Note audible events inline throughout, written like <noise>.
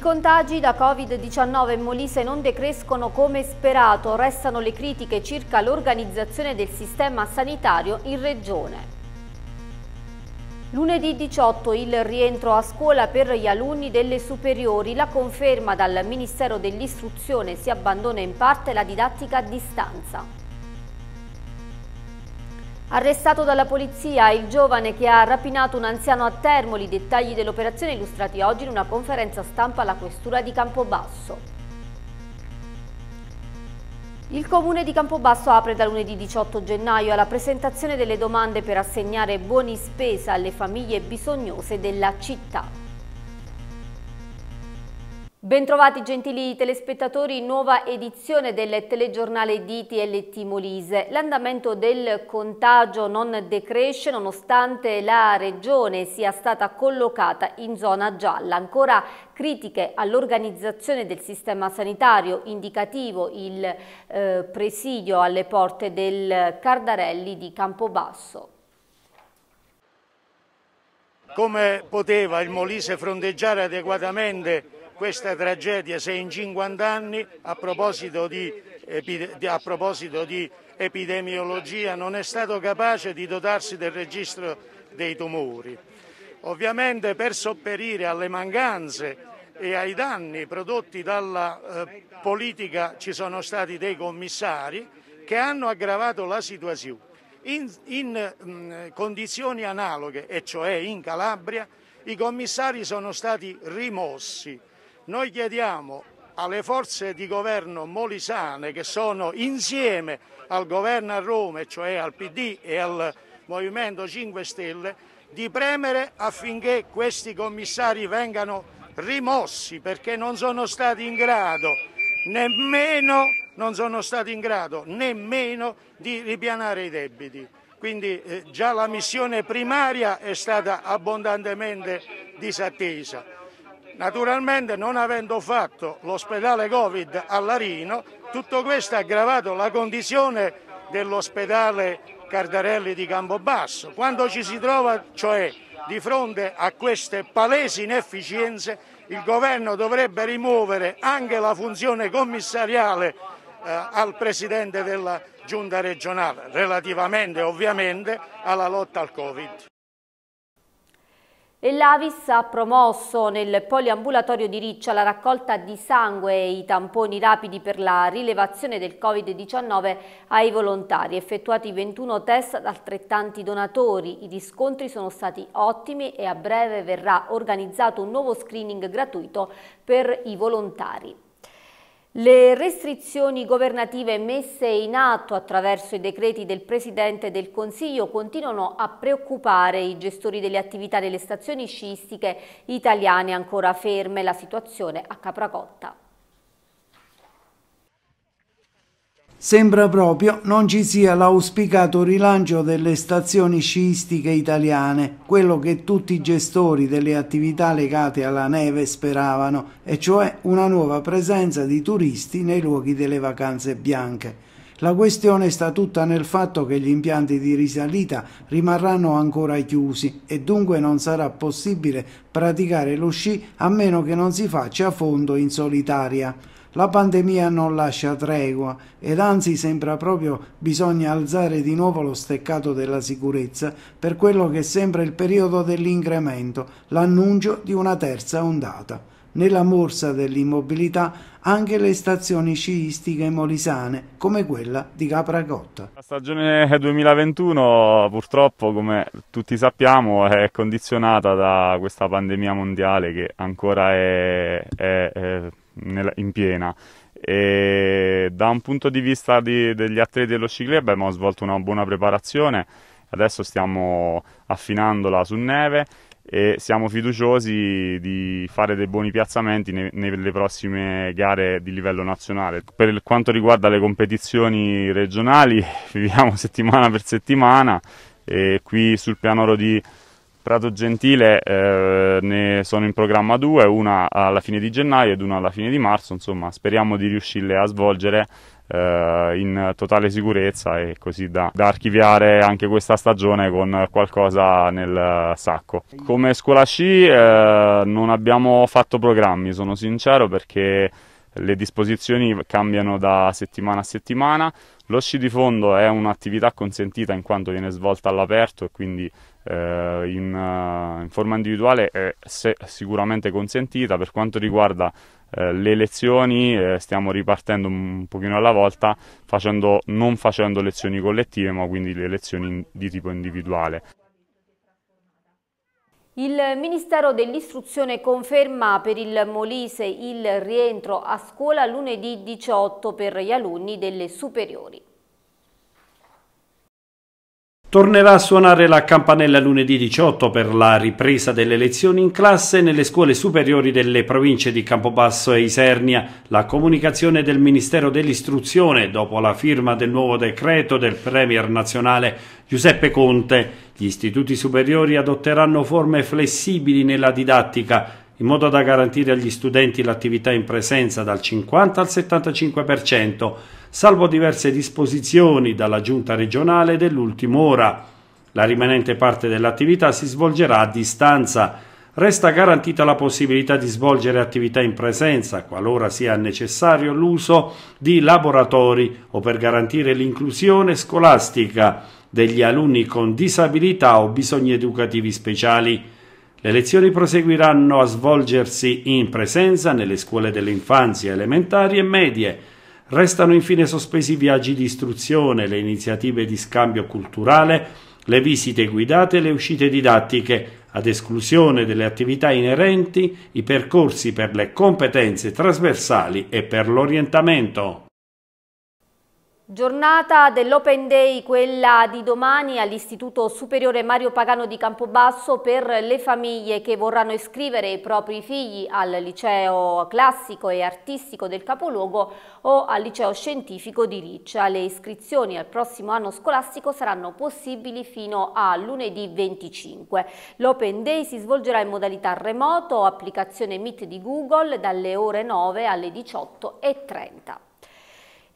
I contagi da Covid-19 in Molise non decrescono come sperato, restano le critiche circa l'organizzazione del sistema sanitario in regione. Lunedì 18 il rientro a scuola per gli alunni delle superiori, la conferma dal Ministero dell'Istruzione si abbandona in parte la didattica a distanza. Arrestato dalla polizia il giovane che ha rapinato un anziano a Termoli, dettagli dell'operazione illustrati oggi in una conferenza stampa alla questura di Campobasso. Il comune di Campobasso apre da lunedì 18 gennaio alla presentazione delle domande per assegnare buoni spesa alle famiglie bisognose della città. Bentrovati gentili telespettatori, nuova edizione del telegiornale di TLT Molise. L'andamento del contagio non decresce nonostante la regione sia stata collocata in zona gialla. Ancora critiche all'organizzazione del sistema sanitario, indicativo il eh, presidio alle porte del Cardarelli di Campobasso. Come poteva il Molise fronteggiare adeguatamente questa tragedia se in 50 anni a proposito di, a proposito di epidemiologia non è stato capace di dotarsi del registro dei tumori. Ovviamente per sopperire alle mancanze e ai danni prodotti dalla eh, politica ci sono stati dei commissari che hanno aggravato la situazione. In, in mh, mm, condizioni analoghe, e cioè in Calabria, i commissari sono stati rimossi. Noi chiediamo alle forze di governo molisane che sono insieme al governo a Roma, cioè al PD e al Movimento 5 Stelle, di premere affinché questi commissari vengano rimossi perché non sono stati in grado nemmeno, stati in grado, nemmeno di ripianare i debiti. Quindi eh, già la missione primaria è stata abbondantemente disattesa. Naturalmente non avendo fatto l'ospedale Covid a Larino, tutto questo ha aggravato la condizione dell'ospedale Cardarelli di Campobasso. Quando ci si trova, cioè, di fronte a queste palesi inefficienze, il governo dovrebbe rimuovere anche la funzione commissariale eh, al Presidente della Giunta regionale, relativamente ovviamente alla lotta al Covid l'Avis ha promosso nel poliambulatorio di Riccia la raccolta di sangue e i tamponi rapidi per la rilevazione del Covid-19 ai volontari, effettuati 21 test ad altrettanti donatori. I riscontri sono stati ottimi e a breve verrà organizzato un nuovo screening gratuito per i volontari. Le restrizioni governative messe in atto attraverso i decreti del Presidente del Consiglio continuano a preoccupare i gestori delle attività delle stazioni sciistiche italiane ancora ferme la situazione a Capracotta. Sembra proprio non ci sia l'auspicato rilancio delle stazioni sciistiche italiane, quello che tutti i gestori delle attività legate alla neve speravano, e cioè una nuova presenza di turisti nei luoghi delle vacanze bianche. La questione sta tutta nel fatto che gli impianti di risalita rimarranno ancora chiusi e dunque non sarà possibile praticare lo sci a meno che non si faccia a fondo in solitaria. La pandemia non lascia tregua ed anzi sembra proprio bisogna alzare di nuovo lo steccato della sicurezza per quello che sembra il periodo dell'incremento, l'annuncio di una terza ondata. Nella morsa dell'immobilità anche le stazioni sciistiche molisane, come quella di Capracotta. La stagione 2021 purtroppo, come tutti sappiamo, è condizionata da questa pandemia mondiale che ancora è, è, è nella, in piena. E da un punto di vista di, degli atleti dello sci abbiamo svolto una buona preparazione, adesso stiamo affinandola su neve e siamo fiduciosi di fare dei buoni piazzamenti nelle prossime gare di livello nazionale. Per quanto riguarda le competizioni regionali, <laughs> viviamo settimana per settimana e qui sul pianoro di Prato Gentile eh, ne sono in programma due, una alla fine di gennaio ed una alla fine di marzo, insomma speriamo di riuscirle a svolgere eh, in totale sicurezza e così da, da, archiviare anche questa stagione con qualcosa nel sacco. Come scuola sci eh, non abbiamo fatto programmi, sono sincero, perché le disposizioni cambiano da settimana a settimana, lo sci di fondo è un'attività consentita in quanto viene svolta all'aperto e quindi eh, in, eh, in, forma individuale è se, sicuramente consentita. Per quanto riguarda eh, le lezioni eh, stiamo ripartendo un pochino alla volta facendo, non facendo lezioni collettive ma quindi le lezioni in, di tipo individuale. Il Ministero dell'Istruzione conferma per il Molise il rientro a scuola lunedì 18 per gli alunni delle superiori. Tornerà a suonare la campanella lunedì 18 per la ripresa delle lezioni in classe nelle scuole superiori delle province di Campobasso e Isernia. La comunicazione del Ministero dell'Istruzione dopo la firma del nuovo decreto del Premier nazionale Giuseppe Conte. Gli istituti superiori adotteranno forme flessibili nella didattica in modo da garantire agli studenti l'attività in presenza dal 50 al 75% salvo diverse disposizioni dalla giunta regionale dell'ultima ora. La rimanente parte dell'attività si svolgerà a distanza. Resta garantita la possibilità di svolgere attività in presenza, qualora sia necessario l'uso di laboratori o per garantire l'inclusione scolastica degli alunni con disabilità o bisogni educativi speciali. Le lezioni proseguiranno a svolgersi in presenza nelle scuole dell'infanzia, elementari e medie, Restano infine sospesi i viaggi di istruzione, le iniziative di scambio culturale, le visite guidate e le uscite didattiche, ad esclusione delle attività inerenti i percorsi per le competenze trasversali e per l'orientamento. Giornata dell'Open Day, quella di domani all'Istituto Superiore Mario Pagano di Campobasso per le famiglie che vorranno iscrivere i propri figli al liceo classico e artistico del capoluogo o al liceo scientifico di Riccia. Le iscrizioni al prossimo anno scolastico saranno possibili fino a lunedì 25. L'Open Day si svolgerà in modalità remoto, applicazione Meet di Google dalle ore 9 alle 18.30.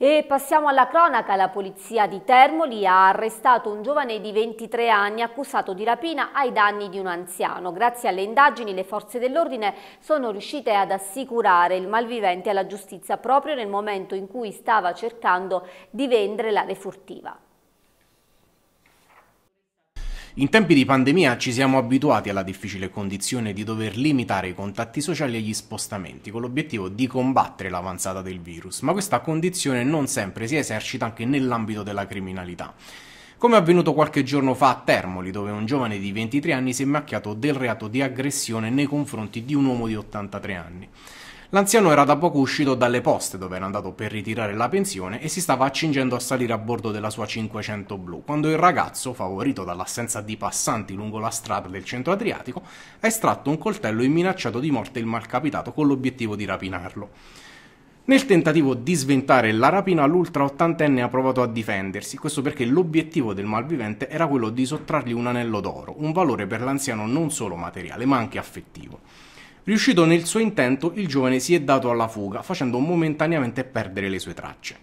E passiamo alla cronaca. La polizia di Termoli ha arrestato un giovane di 23 anni accusato di rapina ai danni di un anziano. Grazie alle indagini le forze dell'ordine sono riuscite ad assicurare il malvivente alla giustizia proprio nel momento in cui stava cercando di vendere la refurtiva. In tempi di pandemia ci siamo abituati alla difficile condizione di dover limitare i contatti sociali e gli spostamenti con l'obiettivo di combattere l'avanzata del virus, ma questa condizione non sempre si esercita anche nell'ambito della criminalità. Come è avvenuto qualche giorno fa a Termoli, dove un giovane di 23 anni si è macchiato del reato di aggressione nei confronti di un uomo di 83 anni. L'anziano era da poco uscito dalle poste dove era andato per ritirare la pensione e si stava accingendo a salire a bordo della sua 500 blu, quando il ragazzo, favorito dall'assenza di passanti lungo la strada del centro adriatico, ha estratto un coltello e minacciato di morte il malcapitato con l'obiettivo di rapinarlo. Nel tentativo di sventare la rapina, l'ultra ottantenne ha provato a difendersi, questo perché l'obiettivo del malvivente era quello di sottrargli un anello d'oro, un valore per l'anziano non solo materiale ma anche affettivo. Riuscito nel suo intento, il giovane si è dato alla fuga, facendo momentaneamente perdere le sue tracce.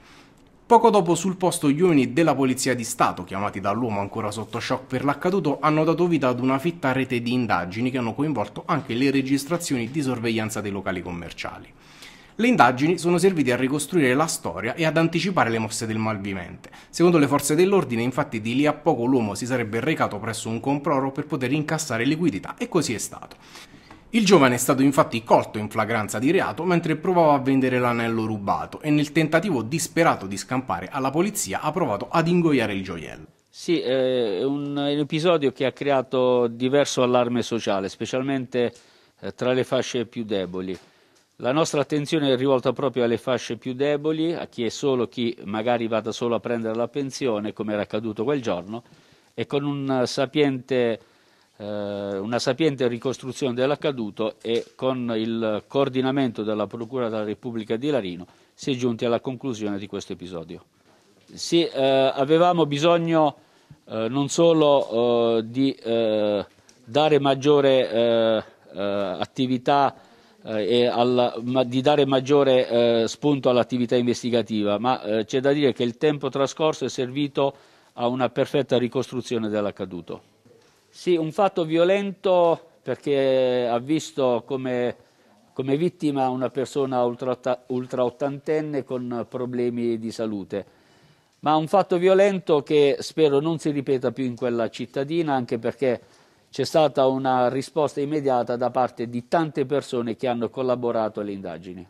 Poco dopo sul posto gli uomini della Polizia di Stato, chiamati dall'uomo ancora sotto shock per l'accaduto, hanno dato vita ad una fitta rete di indagini che hanno coinvolto anche le registrazioni di sorveglianza dei locali commerciali. Le indagini sono servite a ricostruire la storia e ad anticipare le mosse del malvivente. Secondo le forze dell'ordine, infatti, di lì a poco l'uomo si sarebbe recato presso un comproro per poter incassare liquidità e così è stato. Il giovane è stato infatti colto in flagranza di reato mentre provava a vendere l'anello rubato e nel tentativo disperato di scampare alla polizia ha provato ad ingoiare il gioiello. Sì, eh, è un, episodio che ha creato diverso allarme sociale, specialmente eh, tra le fasce più deboli. La nostra attenzione è rivolta proprio alle fasce più deboli, a chi è solo chi magari vada solo a prendere la pensione, come era accaduto quel giorno, e con un eh, sapiente eh, una sapiente ricostruzione dell'accaduto e con il coordinamento della Procura della Repubblica di Larino si è giunti alla conclusione di questo episodio. Sì, eh, avevamo bisogno eh, non solo eh, di eh, dare maggiore eh, attività alla, ma di dare maggiore spunto all'attività investigativa, ma c'è da dire che il tempo trascorso è servito a una perfetta ricostruzione dell'accaduto. Sì, un fatto violento perché ha visto come, come vittima una persona ultraottantenne ultra con problemi di salute. Ma un fatto violento che spero non si ripeta più in quella cittadina, anche perché c'è stata una risposta immediata da parte di tante persone che hanno collaborato alle indagini.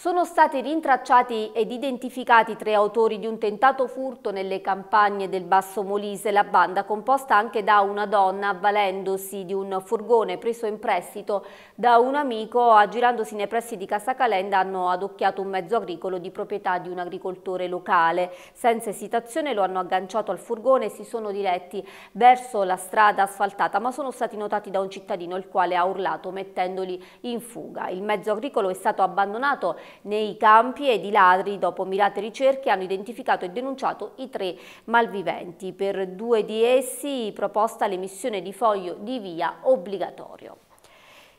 Sono stati rintracciati ed identificati tre autori di un tentato furto nelle campagne del Basso Molise, la banda composta anche da una donna avvalendosi di un furgone preso in prestito da un amico, aggirandosi nei pressi di Casacalenda hanno adocchiato un mezzo agricolo di proprietà di un agricoltore locale. Senza esitazione lo hanno agganciato al furgone e si sono diretti verso la strada asfaltata, ma sono stati notati da un cittadino il quale ha urlato mettendoli in fuga. Il mezzo agricolo è stato abbandonato nei campi e di ladri dopo mirate ricerche hanno identificato e denunciato i tre malviventi. Per due di essi proposta l'emissione di foglio di via obbligatorio.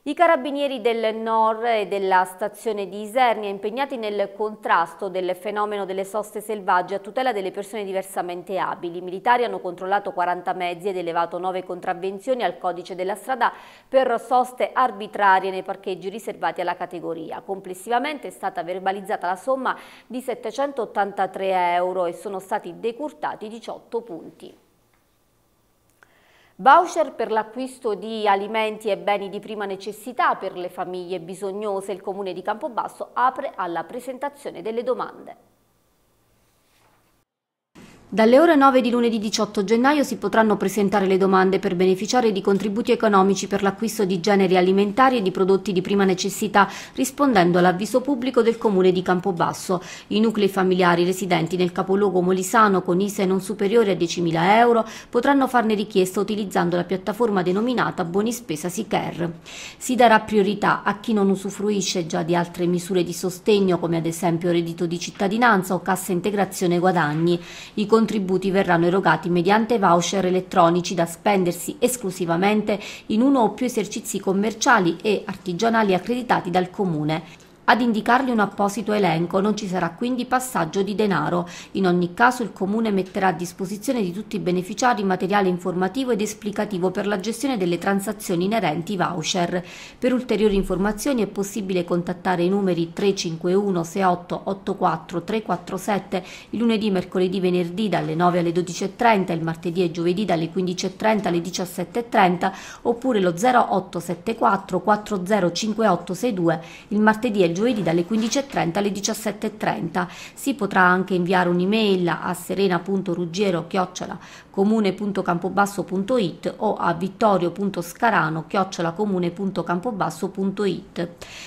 I carabinieri del NOR e della stazione di Isernia impegnati nel contrasto del fenomeno delle soste selvagge a tutela delle persone diversamente abili. I militari hanno controllato 40 mezzi ed elevato 9 contravvenzioni al codice della strada per soste arbitrarie nei parcheggi riservati alla categoria. Complessivamente è stata verbalizzata la somma di 783 euro e sono stati decurtati 18 punti. Voucher per l'acquisto di alimenti e beni di prima necessità per le famiglie bisognose. Il comune di Campobasso apre alla presentazione delle domande. Dalle ore 9 di lunedì 18 gennaio si potranno presentare le domande per beneficiare di contributi economici per l'acquisto di generi alimentari e di prodotti di prima necessità, rispondendo all'avviso pubblico del Comune di Campobasso. I nuclei familiari residenti nel capoluogo molisano con ISE non superiore a 10.000 euro potranno farne richiesta utilizzando la piattaforma denominata Bonispesa Sicare. Si darà priorità a chi non usufruisce già di altre misure di sostegno, come ad esempio reddito di cittadinanza o cassa integrazione guadagni. I contributi verranno erogati mediante voucher elettronici da spendersi esclusivamente in uno o più esercizi commerciali e artigianali accreditati dal Comune ad indicargli un apposito elenco, non ci sarà quindi passaggio di denaro. In ogni caso il Comune metterà a disposizione di tutti i beneficiari materiale informativo ed esplicativo per la gestione delle transazioni inerenti voucher. Per ulteriori informazioni è possibile contattare i numeri 351 68 84 347 il lunedì, mercoledì, venerdì dalle 9 alle 12.30, il martedì e giovedì dalle 15.30 alle 17.30 oppure lo 0874 405862 il martedì e il giovedì dalle 15.30 alle 17.30. Si potrà anche inviare un'email a serena.ruggiero.chiocciola comune.campobasso.it o a vittorioscarano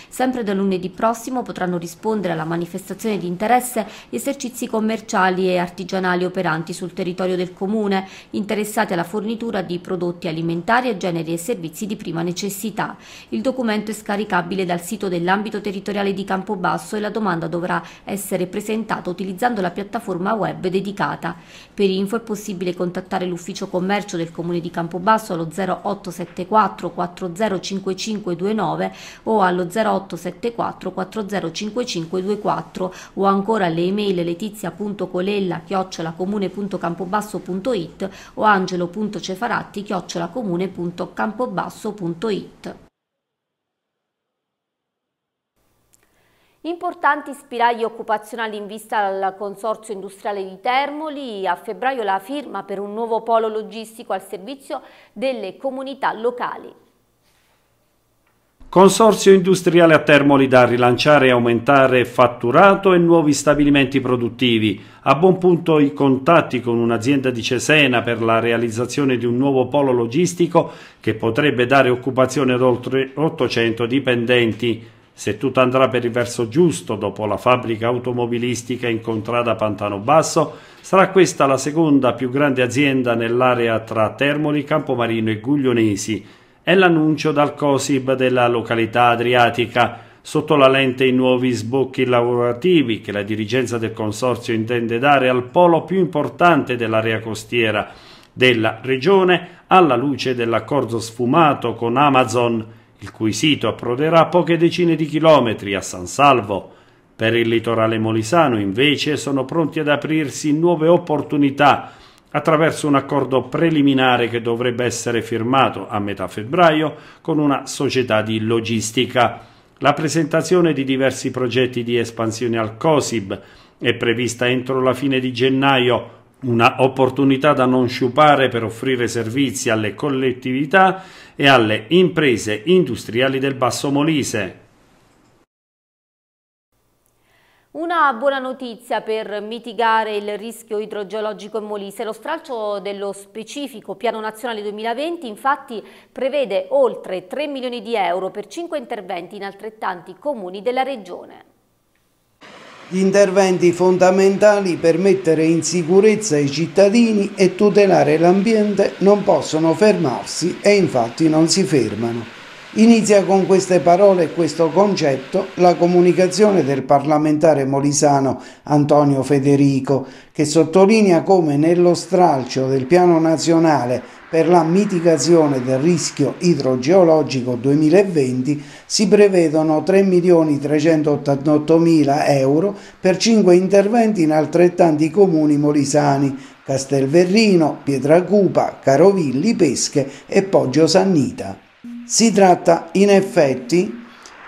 Sempre da lunedì prossimo potranno rispondere alla manifestazione di interesse gli esercizi commerciali e artigianali operanti sul territorio del comune, interessati alla fornitura di prodotti alimentari e generi e servizi di prima necessità. Il documento è scaricabile dal sito dell'ambito territoriale di Campobasso e la domanda dovrà essere presentata utilizzando la piattaforma web dedicata. Per info è possibile contattare contattare l'ufficio commercio del comune di Campobasso allo 0874 405529 o allo 0874 405524 o ancora le email letizia.colella chiocciolacomune.campobasso.it o angelo.cefaratti chiocciolacomune.campobasso.it Importanti spiragli occupazionali in vista al Consorzio Industriale di Termoli, a febbraio la firma per un nuovo polo logistico al servizio delle comunità locali. Consorzio industriale a Termoli da rilanciare e aumentare fatturato e nuovi stabilimenti produttivi. A buon punto i contatti con un'azienda di Cesena per la realizzazione di un nuovo polo logistico che potrebbe dare occupazione ad oltre 800 dipendenti. Se tutto andrà per il verso giusto, dopo la fabbrica automobilistica incontrata Pantano Basso, sarà questa la seconda più grande azienda nell'area tra Termoli, Campomarino e Guglionesi. È l'annuncio dal COSIB della località adriatica. Sotto la lente i nuovi sbocchi lavorativi che la dirigenza del consorzio intende dare al polo più importante dell'area costiera della regione alla luce dell'accordo sfumato con Amazon il cui sito approderà a poche decine di chilometri a San Salvo. Per il litorale molisano invece sono pronti ad aprirsi nuove opportunità attraverso un accordo preliminare che dovrebbe essere firmato a metà febbraio con una società di logistica. La presentazione di diversi progetti di espansione al COSIB è prevista entro la fine di gennaio una opportunità da non sciupare per offrire servizi alle collettività e alle imprese industriali del Basso Molise. Una buona notizia per mitigare il rischio idrogeologico in Molise. Lo stralcio dello specifico Piano Nazionale 2020 infatti prevede oltre 3 milioni di euro per 5 interventi in altrettanti comuni della regione gli interventi fondamentali per mettere in sicurezza i cittadini e tutelare l'ambiente non possono fermarsi e infatti non si fermano. Inizia con queste parole e questo concetto la comunicazione del parlamentare molisano Antonio Federico, che sottolinea come nello stralcio del piano nazionale per la mitigazione del rischio idrogeologico 2020 si prevedono 3.388.000 euro per 5 interventi in altrettanti comuni molisani, Castelverrino, Pietracupa, Carovilli, Pesche e Poggio Sannita. Si tratta in effetti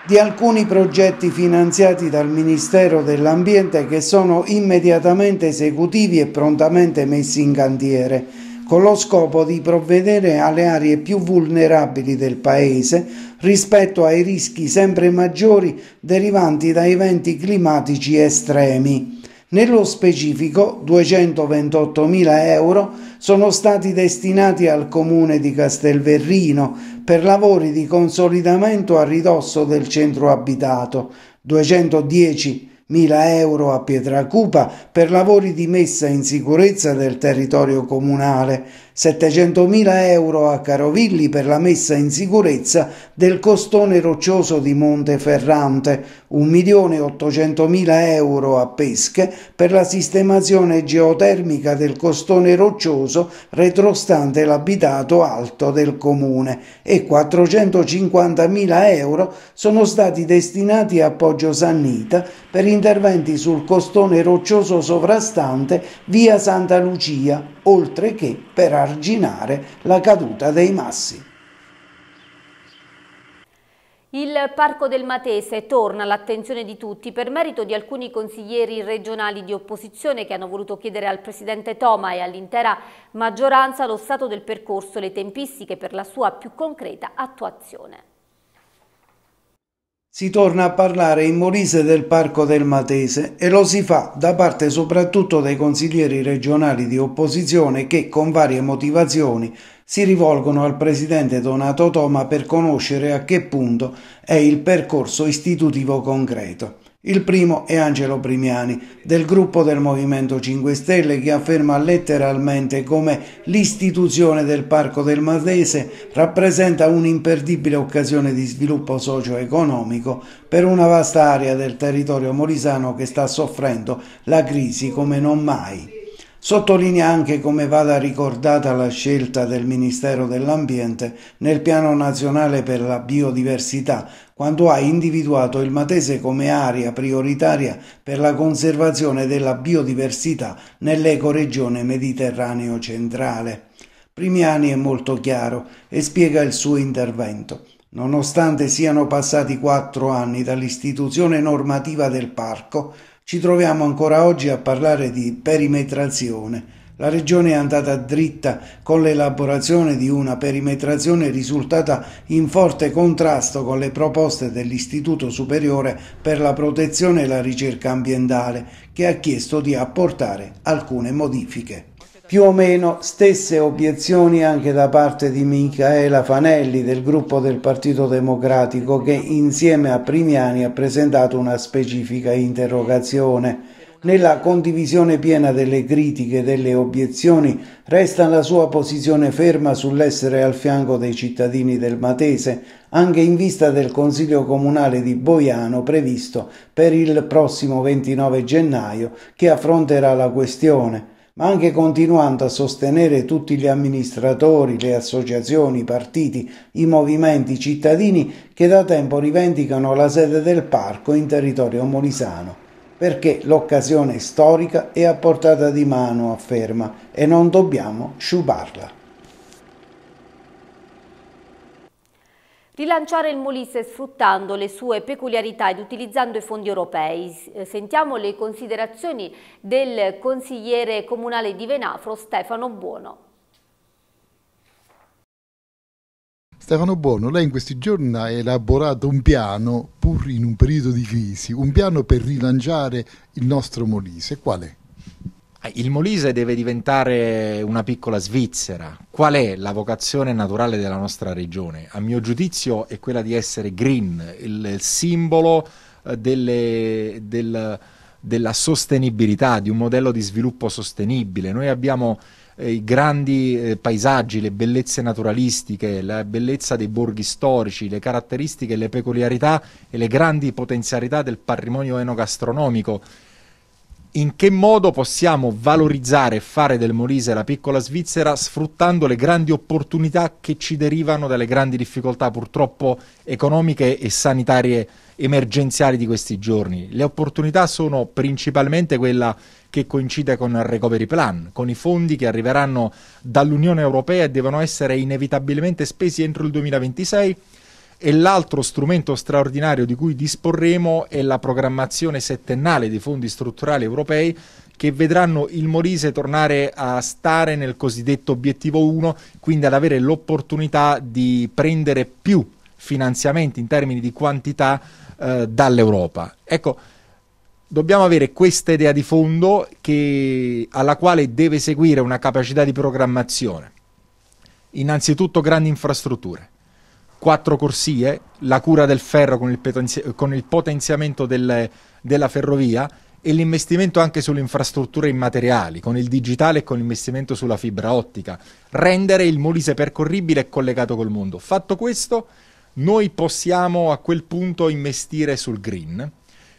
di alcuni progetti finanziati dal Ministero dell'Ambiente che sono immediatamente esecutivi e prontamente messi in cantiere con lo scopo di provvedere alle aree più vulnerabili del Paese rispetto ai rischi sempre maggiori derivanti da eventi climatici estremi. Nello specifico 228.000 euro sono stati destinati al comune di Castelverrino per lavori di consolidamento a ridosso del centro abitato, 210.000 euro a Pietracupa per lavori di messa in sicurezza del territorio comunale 700.000 euro a Carovilli per la messa in sicurezza del costone roccioso di Monte Ferrante, 1.800.000 euro a Pesche per la sistemazione geotermica del costone roccioso retrostante l'abitato alto del comune e 450.000 euro sono stati destinati a Poggio Sannita per interventi sul costone roccioso sovrastante via Santa Lucia, oltre che per arginare la caduta dei massi. Il Parco del Matese torna all'attenzione di tutti per merito di alcuni consiglieri regionali di opposizione che hanno voluto chiedere al Presidente Toma e all'intera maggioranza lo stato del percorso e le tempistiche per la sua più concreta attuazione. Si torna a parlare in Molise del Parco del Matese e lo si fa da parte soprattutto dei consiglieri regionali di opposizione che con varie motivazioni si rivolgono al presidente Donato Toma per conoscere a che punto è il percorso istitutivo concreto. Il primo è Angelo Primiani, del gruppo del Movimento 5 Stelle, che afferma letteralmente come l'istituzione del Parco del Matese rappresenta un'imperdibile occasione di sviluppo socio-economico per una vasta area del territorio molisano che sta soffrendo la crisi come non mai. Sottolinea anche come vada ricordata la scelta del Ministero dell'Ambiente nel Piano Nazionale per la Biodiversità, quando ha individuato il Matese come area prioritaria per la conservazione della biodiversità nell'ecoregione mediterraneo centrale. Primiani è molto chiaro e spiega il suo intervento. Nonostante siano passati quattro anni dall'istituzione normativa del parco, ci troviamo ancora oggi a parlare di perimetrazione. La regione è andata dritta con l'elaborazione di una perimetrazione risultata in forte contrasto con le proposte dell'Istituto Superiore per la Protezione e la Ricerca Ambientale, che ha chiesto di apportare alcune modifiche più o meno stesse obiezioni anche da parte di Michaela Fanelli del gruppo del Partito Democratico che insieme a Primiani ha presentato una specifica interrogazione. Nella condivisione piena delle critiche e delle obiezioni resta la sua posizione ferma sull'essere al fianco dei cittadini del Matese, anche in vista del Consiglio Comunale di Boiano previsto per il prossimo 29 gennaio, che affronterà la questione ma anche continuando a sostenere tutti gli amministratori, le associazioni, i partiti, i movimenti cittadini che da tempo rivendicano la sede del parco in territorio molisano, perché l'occasione storica è a portata di mano, afferma, e non dobbiamo sciuparla. Rilanciare il Molise sfruttando le sue peculiarità ed utilizzando i fondi europei. Eh, sentiamo le considerazioni del consigliere comunale di Venafro Stefano Buono. Stefano Buono, lei in questi giorni ha elaborato un piano, pur in un periodo di crisi, un piano per rilanciare il nostro Molise. Qual è? Eh, il Molise deve diventare una piccola Svizzera. Qual è la vocazione naturale della nostra regione? A mio giudizio è quella di essere green, il, simbolo eh, delle, del, della sostenibilità, di un modello di sviluppo sostenibile. Noi abbiamo eh, i grandi paesaggi, le bellezze naturalistiche, la bellezza dei borghi storici, le caratteristiche, le peculiarità e le grandi potenzialità del patrimonio enogastronomico in che modo possiamo valorizzare e fare del Molise la piccola Svizzera sfruttando le grandi opportunità che ci derivano dalle grandi difficoltà purtroppo economiche e sanitarie emergenziali di questi giorni. Le opportunità sono principalmente quella che coincide con il recovery plan, con i fondi che arriveranno dall'Unione Europea e devono essere inevitabilmente spesi entro il 2026 e l'altro strumento straordinario di cui disporremo è la programmazione settennale dei fondi strutturali europei che vedranno il Molise tornare a stare nel cosiddetto obiettivo 1, quindi ad avere l'opportunità di prendere più finanziamenti in termini di quantità eh, dall'Europa. Ecco, dobbiamo avere questa idea di fondo che, alla quale deve seguire una capacità di programmazione. Innanzitutto grandi infrastrutture, quattro corsie, la cura del ferro con il, potenzi- con il potenziamento delle, della ferrovia e l'investimento anche sulle infrastrutture immateriali, con il digitale e con l'investimento sulla fibra ottica, rendere il Molise percorribile e collegato col mondo. Fatto questo, noi possiamo a quel punto investire sul green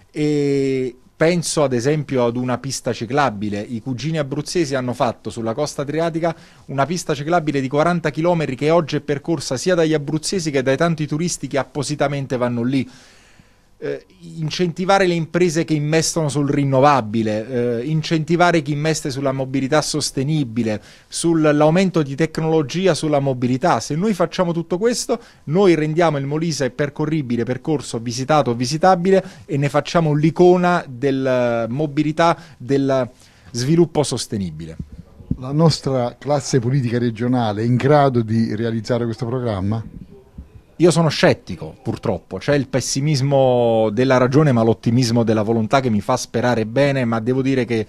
e, Penso ad esempio ad una pista ciclabile. I cugini abruzzesi hanno fatto sulla costa adriatica una pista ciclabile di 40 km che oggi è percorsa sia dagli abruzzesi che dai tanti turisti che appositamente vanno lì eh, incentivare le imprese che investono sul rinnovabile, eh, incentivare chi investe sulla mobilità sostenibile, sull'aumento di tecnologia sulla mobilità. Se noi facciamo tutto questo, noi rendiamo il Molise percorribile, percorso visitato, visitabile e ne facciamo l'icona della eh, mobilità, del eh, sviluppo sostenibile. La nostra classe politica regionale è in grado di realizzare questo programma? Io sono scettico, purtroppo. C'è il pessimismo della ragione, ma l'ottimismo della volontà che mi fa sperare bene, ma devo dire che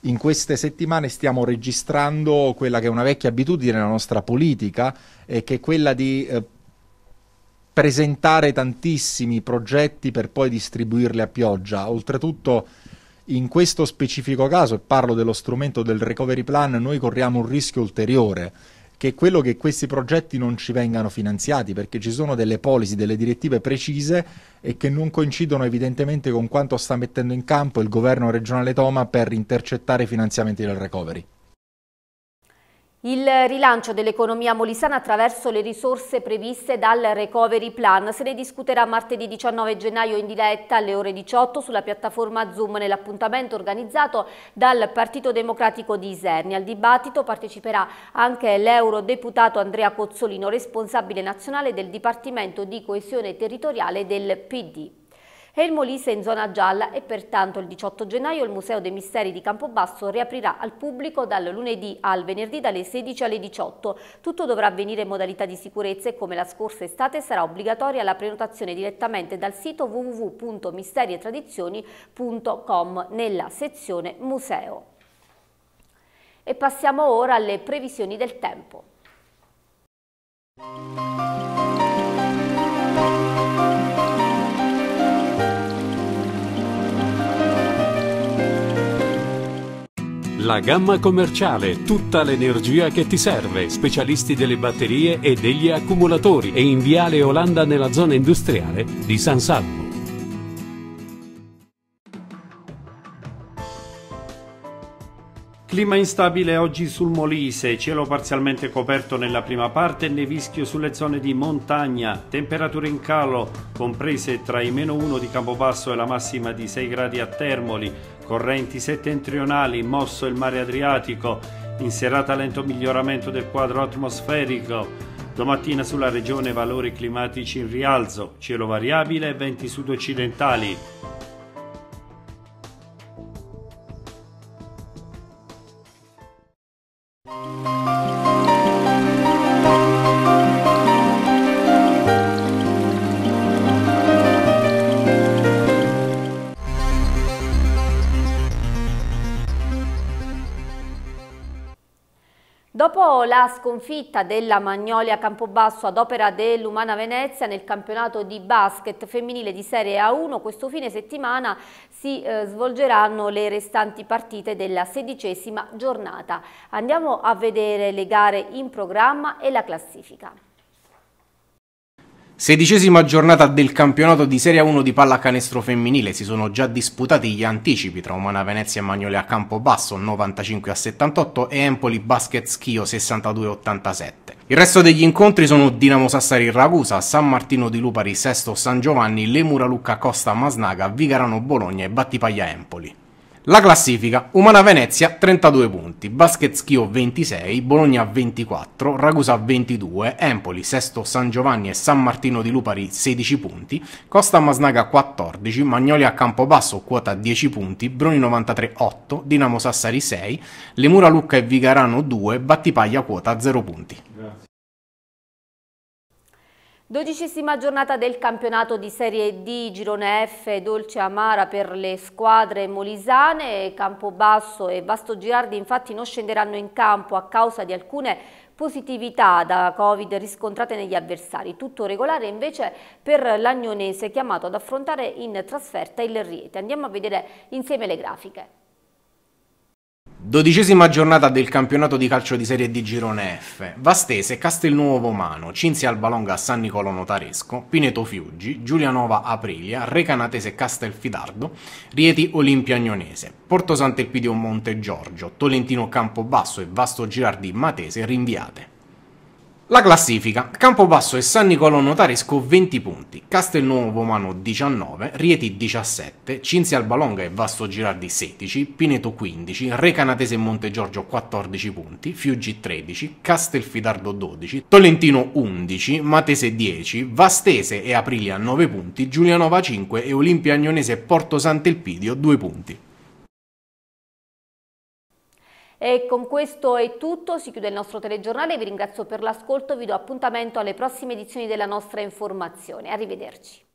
in queste settimane stiamo registrando quella che è una vecchia abitudine della nostra politica, eh, che è quella di eh, presentare tantissimi progetti per poi distribuirli a pioggia. Oltretutto, in questo specifico caso, e parlo dello strumento del recovery plan, noi corriamo un rischio ulteriore che è quello che questi progetti non ci vengano finanziati, perché ci sono delle policy, delle direttive precise e che non coincidono evidentemente con quanto sta mettendo in campo il governo regionale Toma per intercettare i finanziamenti del recovery. Il rilancio dell'economia molisana attraverso le risorse previste dal Recovery Plan se ne discuterà martedì 19 gennaio in diretta alle ore 18 sulla piattaforma Zoom nell'appuntamento organizzato dal Partito Democratico di Isernia. Al dibattito parteciperà anche l'eurodeputato Andrea Cozzolino, responsabile nazionale del Dipartimento di Coesione Territoriale del PD e il Molise in zona gialla e pertanto il 18 gennaio il Museo dei Misteri di Campobasso riaprirà al pubblico dal lunedì al venerdì dalle 16 alle 18. Tutto dovrà avvenire in modalità di sicurezza e come la scorsa estate sarà obbligatoria la prenotazione direttamente dal sito www.misterietradizioni.com nella sezione Museo. E passiamo ora alle previsioni del tempo. La gamma commerciale, tutta l'energia che ti serve, specialisti delle batterie e degli accumulatori e in Viale Olanda nella zona industriale di San Salmo. Clima instabile oggi sul Molise, cielo parzialmente coperto nella prima parte e nevischio sulle zone di montagna, temperature in calo comprese tra i meno 1 di Campobasso e la massima di 6 gradi a Termoli, Correnti settentrionali, mosso il mare Adriatico, in serata lento miglioramento del quadro atmosferico, domattina sulla regione valori climatici in rialzo, cielo variabile e venti sud-occidentali. sconfitta della Magnolia Campobasso ad opera dell'Umana Venezia nel campionato di basket femminile di Serie A1. Questo fine settimana si eh, svolgeranno le restanti partite della sedicesima giornata. Andiamo a vedere le gare in programma e la classifica. Sedicesima giornata del campionato di Serie 1 di pallacanestro femminile, si sono già disputati gli anticipi tra Umana Venezia e a Campobasso 95 a 78 e Empoli Basket Schio 62 87. Il resto degli incontri sono Dinamo Sassari Ragusa, San Martino di Lupari Sesto San Giovanni, Lemura Lucca Costa Masnaga, Vigarano Bologna e Battipaglia Empoli. La classifica, Umana Venezia 32 punti, Basket Schio 26, Bologna 24, Ragusa 22, Empoli, Sesto San Giovanni e San Martino di Lupari 16 punti, Costa Masnaga 14, Magnolia Campobasso quota 10 punti, Broni 93 8, Dinamo Sassari 6, Lemura Lucca e Vigarano 2, Battipaglia quota 0 punti. Dodicesima giornata del campionato di Serie D, Girone F, Dolce Amara per le squadre molisane, Campobasso e Vasto Girardi infatti non scenderanno in campo a causa di alcune positività da Covid riscontrate negli avversari. Tutto regolare invece per l'Agnonese chiamato ad affrontare in trasferta il Riete. Andiamo a vedere insieme le grafiche. Dodicesima giornata del campionato di calcio di Serie di Girone F. Vastese, Castelnuovo Mano, Cinzia Albalonga, San Nicolo Notaresco, Pineto Fiuggi, Giulianova Aprilia, Recanatese Castelfidardo, Rieti Olimpia Agnonese, Porto Sant'Elpidio Monte Giorgio, Tolentino Campobasso e Vasto Girardi Matese rinviate. La classifica. Campobasso e San Nicolò Notaresco 20 punti, Castelnuovo Mano 19, Rieti 17, Cinzia Albalonga e Vasto Girardi 16, Pineto 15, Re Canatese e Monte Giorgio 14 punti, Fiuggi 13, Castelfidardo 12, Tolentino 11, Matese 10, Vastese e Aprilia 9 punti, Giulianova 5 e Olimpia Agnonese e Porto Sant'Elpidio 2 punti. E con questo è tutto, si chiude il nostro telegiornale, vi ringrazio per l'ascolto, vi do appuntamento alle prossime edizioni della nostra informazione. Arrivederci.